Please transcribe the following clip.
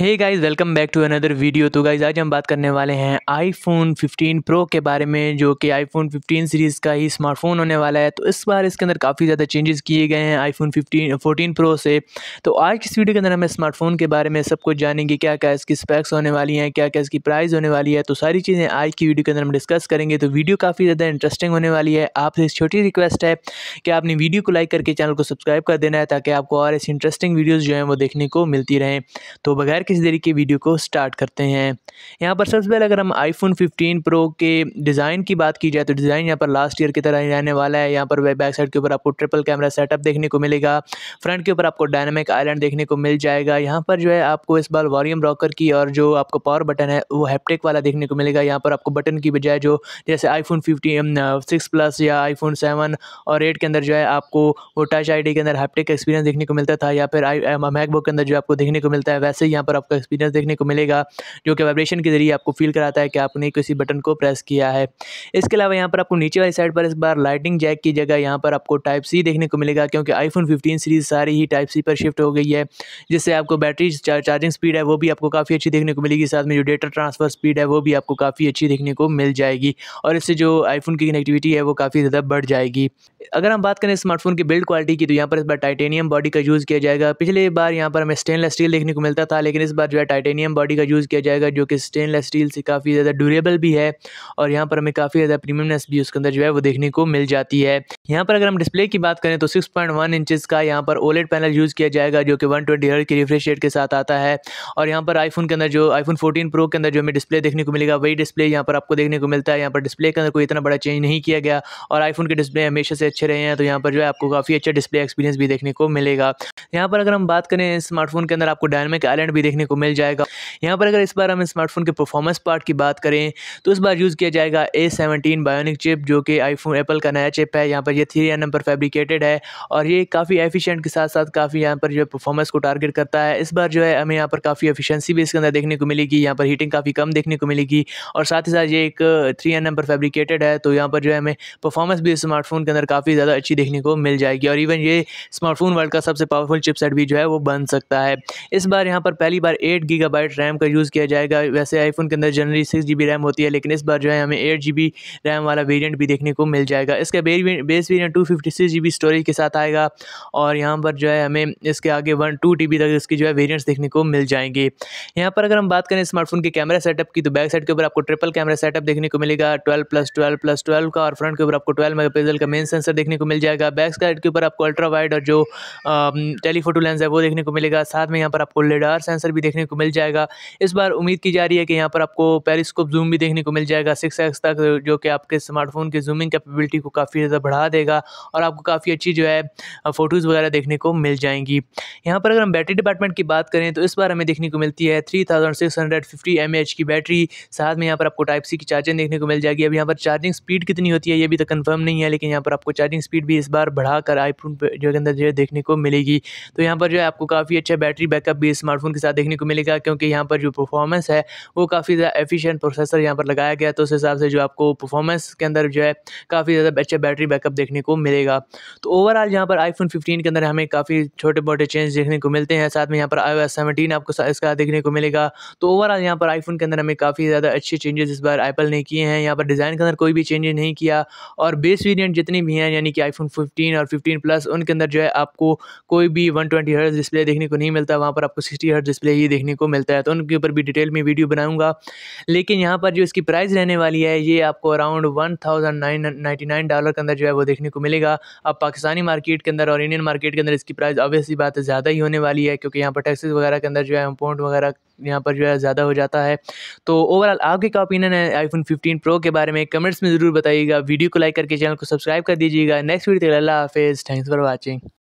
hey guys welcome back to another video तो guys आज हम बात करने वाले हैं आईफोन 15 प्रो के बारे में जो कि आईफोन 15 सीरीज़ का ही स्मार्टफोन होने वाला है तो इस बार इसके अंदर काफ़ी ज़्यादा चेंजेस किए गए हैं आईफोन 15 14 प्रो से तो आज की इस वीडियो के अंदर हम स्मार्टफोन के बारे में सब कुछ जानेंगे क्या क्या इसकी स्पैक्स होने वाली हैं क्या क्या इसकी प्राइस होने वाली है तो सारी चीज़ें आज की वीडियो के अंदर हम डिस्कस करेंगे तो वीडियो काफ़ी ज़्यादा इंटरेस्टिंग होने वाली है आपसे एक छोटी रिक्वेस्ट है कि आपने वीडियो को लाइक करके चैनल को सब्सक्राइब कर देना है ताकि आपको और ऐसी इंटरेस्टिंग वीडियोज़ जो हैं वो देखने को मिलती रहें तो बगैर किसी के वीडियो को स्टार्ट करते हैं यहाँ पर सबसे पहले अगर हम आईफोन 15 प्रो के डिज़ाइन की बात की जाए तो डिज़ाइन यहाँ पर लास्ट ईयर की तरह ही रहने वाला है यहाँ पर बैक साइड के ऊपर आपको ट्रिपल कैमरा सेटअप देखने को मिलेगा फ्रंट के ऊपर आपको डायनामिक आइलैंड देखने को मिल जाएगा यहाँ पर जो है आपको इस बार वॉल्यूम रॉकर की और जो आपको पावर बटन है वो हैप्टिक वाला देखने को मिलेगा यहाँ पर आपको बटन की बजाय जो जैसे फोन फिफ्टी सिक्स प्लस या आई सेवन और एट के अंदर जो है आपको वो टच आई के अंदर हैप्टिक एक्सपीरियंस देखने को मिलता था या फिर आई मैकबुक के अंदर जो आपको देखने को मिलता है वैसे ही यहाँ पर आपका एक्सपीरियंस देखने को मिलेगा जो कि वाइब्रेशन के जरिए आपको फील कराता है कि आपने किसी बटन को प्रेस किया है इसके अलावा यहाँ पर आपको नीचे वाली साइड पर इस बार लाइटिंग जैक की जगह यहाँ पर आपको टाइप सी देखने को मिलेगा क्योंकि आईफोन फिफ्टीन सीरीज़ सारी ही टाइप सी पर शिफ्ट हो गई है जिससे आपको बैटरी चार्जिंग स्पीड है वो भी आपको काफ़ी अच्छी देखने को मिलेगी साथ में जो डेटा ट्रांसफ़र स्पीड है वो भी आपको काफ़ी अच्छी देखने को मिल जाएगी और इससे जो आईफोन की कनेक्टिविटी है वो काफ़ी ज़्यादा बढ़ जाएगी अगर हम बात करें स्मार्टफोन की बिल्ड क्वालिटी की तो यहाँ पर इस बार टाइटेनियम बॉडी का यूज़ किया जाएगा पिछले बार यहाँ पर हमें स्टेनलेस स्टील देखने को मिलता था लेकिन इस बार जो है टाइटेनियम बॉडी का यूज़ किया जाएगा जो कि स्टेनलेस स्टील से काफ़ी ज़्यादा ड्यूरेबल भी है और यहाँ पर हमें काफ़ी ज़्यादा प्रीमियमनेस भी उसके अंदर जो है वो देखने को मिल जाती है यहाँ पर अगर हम डिस्प्ले की बात करें तो सिक्स पॉइंट वन इंचज़ का यहाँ पर ओलेट पैनल यूज़ किया जाएगा जो कि वन ट्वेंटी हर्ट की रिफ्रेश रेट के साथ आता है और यहाँ पर आईफोन के अंदर जो आईफोन फोर्टीन प्रो के अंदर जो हमें डिस्प्ले देखने को मिलेगा वही डिस्प्ले यहाँ पर आपको देखने को मिलता है यहाँ पर डिस्प्ले के अंदर कोई इतना बड़ा चेंज नहीं किया गया और आईफोन के डिस्प्ले हमेशा से अच्छे रहे हैं तो यहाँ पर जो है आपको काफ़ी अच्छा डिस्प्ले एक्सपीरियंस भी देखने को मिलेगा यहाँ पर अगर हम बात करें स्मार्टफोन के अंदर आपको डायनमिक आइलैंड भी देखने को मिल जाएगा यहाँ पर अगर इस बार हम स्मार्टफोन के परफॉर्मेंस पार्ट की बात करें तो इस बार यूज़ किया जाएगा ए सेवनटीन बायोनिक चिप जो कि आईफोन एप्पल का नया चिप है यहाँ पर ये थ्री एन पर फैब्रिकेटेड है और ये काफ़ी एफिशिएंट के साथ साथ काफ़ी यहाँ पर जो है परफॉर्मेंस को टारगेट करता है इस बार जो है हमें यहाँ पर काफ़ी एफिशेंसी भी इसके अंदर देखने को मिलेगी यहाँ पर हीटिंग काफ़ी कम देखने को मिलेगी और साथ ही साथ ये एक थ्री एन पर फैब्रिकेटेड है तो यहाँ पर जो है हमें परफॉर्मेंस भी स्मार्टफोन के अंदर काफ़ी ज़्यादा अच्छी देखने को मिल जाएगी और इवन ये स्मार्टफोन वर्ल्ड का सबसे पावरफुल चिपसेट भी जो है वो बन सकता है इस बार यहाँ पर पहली बार एट गीगा रैम का यूज़ किया जाएगा वैसे आईफोन के अंदर जनरली सिक्स जी रैम होती है लेकिन इस बार जो है हमें एट जी रैम वाला वेरियंट भी देखने को मिल जाएगा इसका base variant two fifty six G storage के साथ आएगा और यहाँ पर जो है हमें इसके आगे वन टू टी तक इसकी जो है वेरियंट्स देखने को मिल जाएंगे यहाँ पर अगर हम बात करें स्मार्टफोन के कैमरा सेटअप की तो बैक साइड के ऊपर आपको ट्रिपल कैमरा सेटअप देखने को मिलेगा twelve plus twelve plus twelve का और फ्रंट के ऊपर आपको ट्वेल्व मेगा का मेन सेंसर सेंसर देखने को मिल जाएगा बैक साइड के ऊपर आपको अल्ट्रा वाइड और जो टेलीफोटो लेंस है वो देखने को मिलेगा साथ में यहाँ पर आपको लेडार सेंसर भी देखने को मिल जाएगा इस बार उम्मीद की जा रही है कि यहाँ पर आपको पेरिस्कोप जूम भी देखने को मिल जाएगा सिक्स तक जो कि आपके स्मार्टफोन की जूमिंग कैपेबिलिटी को काफ़ी ज़्यादा बढ़ा देगा और आपको काफ़ी अच्छी जो है फ़ोटोज़ वगैरह देखने को मिल जाएंगी यहाँ पर अगर हम बैटरी डिपार्टमेंट की बात करें तो इस बार हमें देखने को मिलती है three thousand six hundred fifty M H की बैटरी साथ में यहाँ पर आपको टाइप सी की चार्जिंग देखने को मिल जाएगी अब यहाँ पर चार्जिंग स्पीड कितनी होती है ये भी तो कन्फर्म नहीं है लेकिन यहाँ पर आपको चार्जिंग स्पीड भी इस बार बढ़ाकर आईफोन जो के अंदर जो है देखने को मिलेगी तो यहाँ पर जो है आपको काफ़ी अच्छा बैटरी बैकअप भी स्मार्टफोन के साथ देखने को मिलेगा क्योंकि यहाँ पर जो परफॉर्मेंस है वो काफ़ी ज़्यादा एफिशिएंट प्रोसेसर यहाँ पर लगाया गया तो उस हिसाब से जो आपको परफॉर्मेंस के अंदर जो है काफ़ी ज़्यादा अच्छा बैटरी बैकअप देखने को मिलेगा तो ओवरऑल यहाँ पर आईफोन फिफ्टीन के अंदर हमें काफ़ी छोटे मोटे चेंज देखने को मिलते हैं साथ में यहाँ पर आई ओ आपको इसका देखने को मिलेगा तो ओवरऑल यहाँ पर आईफोन के अंदर हमें काफ़ी ज़्यादा अच्छे चेंजेस इस बार एप्पल ने किए हैं यहाँ पर डिज़ाइन के अंदर कोई भी चेंजेस नहीं किया और बेस वेरियंट जितनी भी हैं हैं यानी कि आईफोन 15 और 15 प्लस उनके अंदर जो है आपको कोई भी 120 ट्वेंटी हर्ट्स डिस्प्ले देखने को नहीं मिलता वहाँ पर आपको 60 हर्ट डिस्प्ले ही देखने को मिलता है तो उनके ऊपर भी डिटेल में वीडियो बनाऊंगा लेकिन यहाँ पर जो इसकी प्राइस रहने वाली है ये आपको अराउंड वन डॉलर के अंदर जो है वो देखने को मिलेगा अब पाकिस्तानी मार्केट के अंदर और इंडियन मार्केट के अंदर इसकी प्राइस ऑब्वियसली बात ज़्यादा ही होने वाली है क्योंकि यहाँ पर टैक्सेस वगैरह के अंदर जो है हम वगैरह यहाँ पर जो है ज़्यादा हो जाता है तो ओवरऑल आपके क्या ओपिनियन है आईफोन 15 प्रो के बारे में कमेंट्स में ज़रूर बताइएगा वीडियो को लाइक करके चैनल को सब्सक्राइब कर दीजिएगा नेक्स्ट वीडियो तक अल्लाह हाफिज़ थैंक्स फॉर वॉचिंग